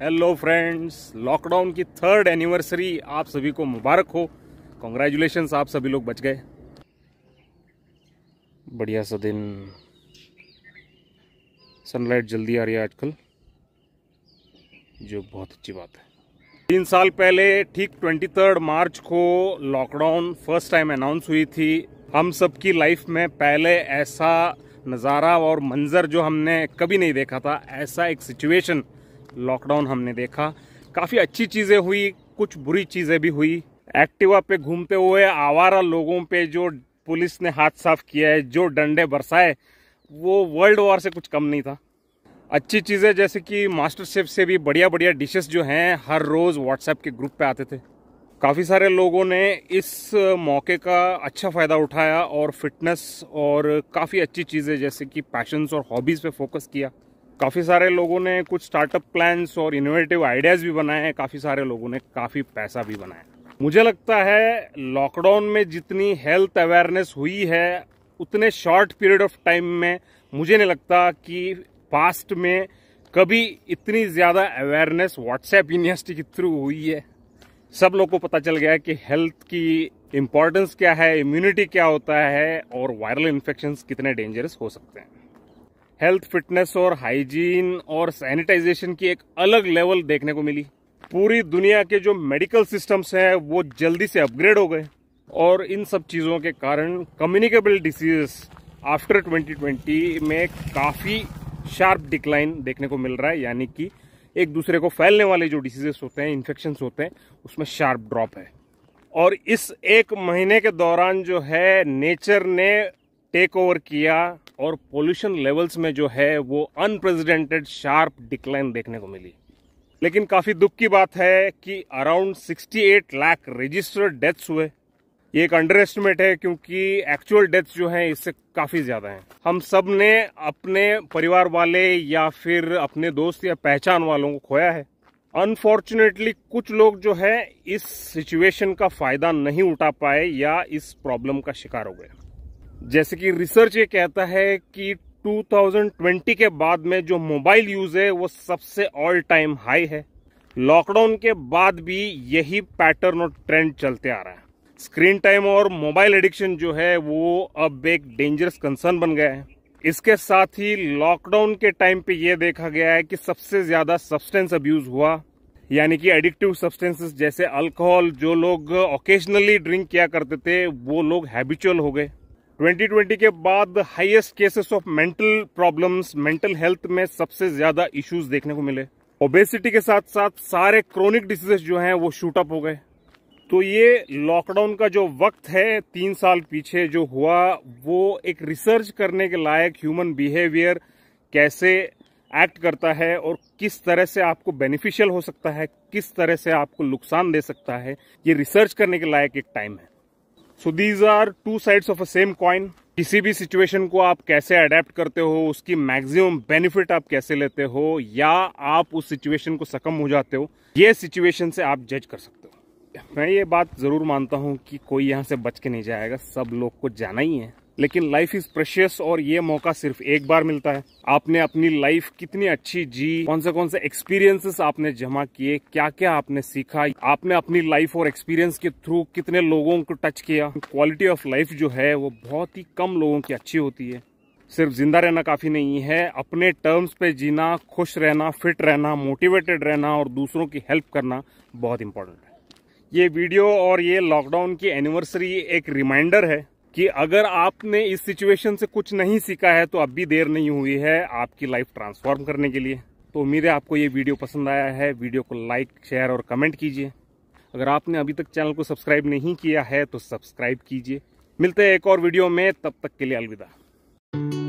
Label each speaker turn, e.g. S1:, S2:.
S1: hello friends lockdown की third anniversary आप सभी को मुबारक हो कॉन्ग्रेचुलेशन आप सभी लोग बच गए बढ़िया सा दिन सनलाइट जल्दी आ रही है आजकल जो बहुत अच्छी बात है तीन साल पहले ठीक ट्वेंटी थर्ड मार्च को लॉकडाउन फर्स्ट टाइम अनाउंस हुई थी हम सबकी लाइफ में पहले ऐसा नज़ारा और मंज़र जो हमने कभी नहीं देखा था ऐसा एक सिचुएशन लॉकडाउन हमने देखा काफ़ी अच्छी चीज़ें हुई कुछ बुरी चीज़ें भी हुई एक्टिवा पे घूमते हुए आवारा लोगों पे जो पुलिस ने हाथ साफ किया है जो डंडे बरसाए वो वर्ल्ड वॉर से कुछ कम नहीं था अच्छी चीज़ें जैसे कि मास्टर शेफ से भी बढ़िया बढ़िया डिशेस जो हैं हर रोज़ व्हाट्सएप के ग्रुप पे आते थे काफ़ी सारे लोगों ने इस मौके का अच्छा फ़ायदा उठाया और फिटनेस और काफ़ी अच्छी चीज़ें जैसे कि पैशंस और हॉबीज़ पे फोकस किया काफ़ी सारे लोगों ने कुछ स्टार्टअप प्लान्स और इनोवेटिव आइडियाज़ भी बनाए हैं काफ़ी सारे लोगों ने काफ़ी पैसा भी बनाया मुझे लगता है लॉकडाउन में जितनी हेल्थ अवेयरनेस हुई है उतने शॉर्ट पीरियड ऑफ टाइम में मुझे नहीं लगता कि पास्ट में कभी इतनी ज़्यादा अवेयरनेस व्हाट्सएप यूनिवर्सिटी के थ्रू हुई है सब लोग को पता चल गया कि हेल्थ की इम्पोर्टेंस क्या है इम्यूनिटी क्या होता है और वायरल इन्फेक्शन कितने डेंजरस हो सकते हैं हेल्थ फिटनेस और हाइजीन और सैनिटाइजेशन की एक अलग लेवल देखने को मिली पूरी दुनिया के जो मेडिकल सिस्टम्स हैं वो जल्दी से अपग्रेड हो गए और इन सब चीज़ों के कारण कम्युनिकेबल डिसीज आफ्टर 2020 में काफ़ी शार्प डिक्लाइन देखने को मिल रहा है यानी कि एक दूसरे को फैलने वाले जो डिसीजेस होते हैं इन्फेक्शन होते हैं उसमें शार्प ड्रॉप है और इस एक महीने के दौरान जो है नेचर ने टेक ओवर किया और पोल्यूशन लेवल्स में जो है वो अनप्रेजिडेंटेड शार्प डिक्लाइन देखने को मिली लेकिन काफ़ी दुख की बात है कि अराउंड 68 लाख रजिस्टर्ड डेथ्स हुए ये एक अंडर एस्टिमेट है क्योंकि एक्चुअल डेथ्स जो हैं इससे काफ़ी ज़्यादा हैं हम सब ने अपने परिवार वाले या फिर अपने दोस्त या पहचान वालों को खोया है अनफॉर्चुनेटली कुछ लोग जो है इस सिचुएशन का फ़ायदा नहीं उठा पाए या इस प्रॉब्लम का शिकार हो गए जैसे कि रिसर्च ये कहता है कि 2020 के बाद में जो मोबाइल यूज है वो सबसे ऑल टाइम हाई है लॉकडाउन के बाद भी यही पैटर्न और ट्रेंड चलते आ रहा है स्क्रीन टाइम और मोबाइल एडिक्शन जो है वो अब एक डेंजरस कंसर्न बन गया है इसके साथ ही लॉकडाउन के टाइम पे ये देखा गया है कि सबसे ज्यादा सब्सटेंस अब्यूज हुआ यानी कि एडिक्टिव सब्सटेंसेस जैसे अल्कोहल जो लोग ओकेजनली ड्रिंक किया करते थे वो लोग हैबिचुअल हो गए 2020 के बाद highest cases of mental problems mental health में सबसे ज्यादा इश्यूज देखने को मिले ओबेसिटी के साथ साथ सारे क्रोनिक डिसीजेस जो हैं वो शूट अप हो गए तो ये लॉकडाउन का जो वक्त है तीन साल पीछे जो हुआ वो एक रिसर्च करने के लायक ह्यूमन बिहेवियर कैसे एक्ट करता है और किस तरह से आपको बेनिफिशियल हो सकता है किस तरह से आपको नुकसान दे सकता है ये रिसर्च करने के लायक एक टाइम है so these are two sides of a same coin किसी भी सिचुएशन को आप कैसे अडेप्ट करते हो उसकी मैक्सिमम बेनिफिट आप कैसे लेते हो या आप उस सिचुएशन को सकम हो जाते हो ये सिचुएशन से आप जज कर सकते हो मैं ये बात ज़रूर मानता हूँ कि कोई यहाँ से बच के नहीं जाएगा सब लोग को जाना ही है लेकिन लाइफ इज प्रेशियस और ये मौका सिर्फ एक बार मिलता है आपने अपनी लाइफ कितनी अच्छी जी कौन से कौन से एक्सपीरियंसेस आपने जमा किए क्या क्या आपने सीखा आपने अपनी लाइफ और एक्सपीरियंस के थ्रू कितने लोगों को टच किया क्वालिटी ऑफ लाइफ जो है वो बहुत ही कम लोगों की अच्छी होती है सिर्फ जिंदा रहना काफी नहीं है अपने टर्म्स पे जीना खुश रहना फिट रहना मोटिवेटेड रहना और दूसरों की हेल्प करना बहुत इंपॉर्टेंट है ये वीडियो और ये लॉकडाउन की एनिवर्सरी एक रिमाइंडर है कि अगर आपने इस सिचुएशन से कुछ नहीं सीखा है तो अब भी देर नहीं हुई है आपकी लाइफ ट्रांसफॉर्म करने के लिए तो उम्मीद है आपको ये वीडियो पसंद आया है वीडियो को लाइक शेयर और कमेंट कीजिए अगर आपने अभी तक चैनल को सब्सक्राइब नहीं किया है तो सब्सक्राइब कीजिए मिलते हैं एक और वीडियो में तब तक के लिए अलविदा